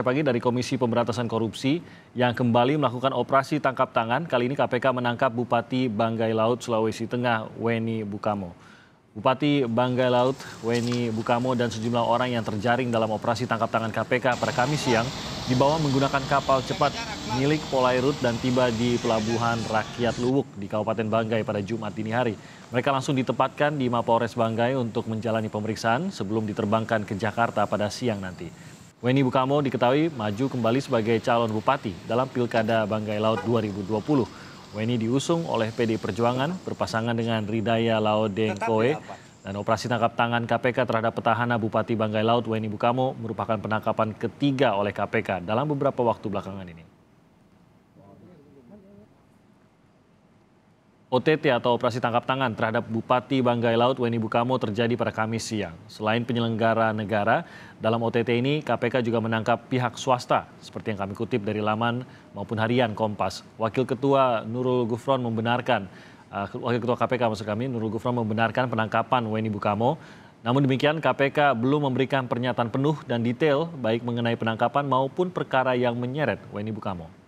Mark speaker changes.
Speaker 1: pagi dari Komisi Pemberantasan Korupsi yang kembali melakukan operasi tangkap tangan. Kali ini KPK menangkap Bupati Banggai Laut Sulawesi Tengah Weni Bukamo. Bupati Banggai Laut Weni Bukamo dan sejumlah orang yang terjaring dalam operasi tangkap tangan KPK pada Kamis siang dibawa menggunakan kapal cepat milik Polairut dan tiba di Pelabuhan Rakyat Luwuk di Kabupaten Banggai pada Jumat dini hari. Mereka langsung ditempatkan di Mapolres Banggai untuk menjalani pemeriksaan sebelum diterbangkan ke Jakarta pada siang nanti. Weni Bukamo diketahui maju kembali sebagai calon bupati dalam Pilkada Banggai Laut 2020. Weni diusung oleh PD Perjuangan berpasangan dengan Ridaya Dengkoe dan operasi tangkap tangan KPK terhadap petahana Bupati Banggai Laut Weni Bukamo merupakan penangkapan ketiga oleh KPK dalam beberapa waktu belakangan ini. OTT atau operasi tangkap tangan terhadap Bupati Banggai Laut Weni Bukamo terjadi pada Kamis siang. Selain penyelenggara negara, dalam OTT ini KPK juga menangkap pihak swasta seperti yang kami kutip dari laman maupun harian Kompas. Wakil Ketua Nurul Gufron membenarkan uh, Wakil Ketua KPK maksud kami Nurul Gufron membenarkan penangkapan Weni Bukamo. Namun demikian KPK belum memberikan pernyataan penuh dan detail baik mengenai penangkapan maupun perkara yang menyeret Weni Bukamo.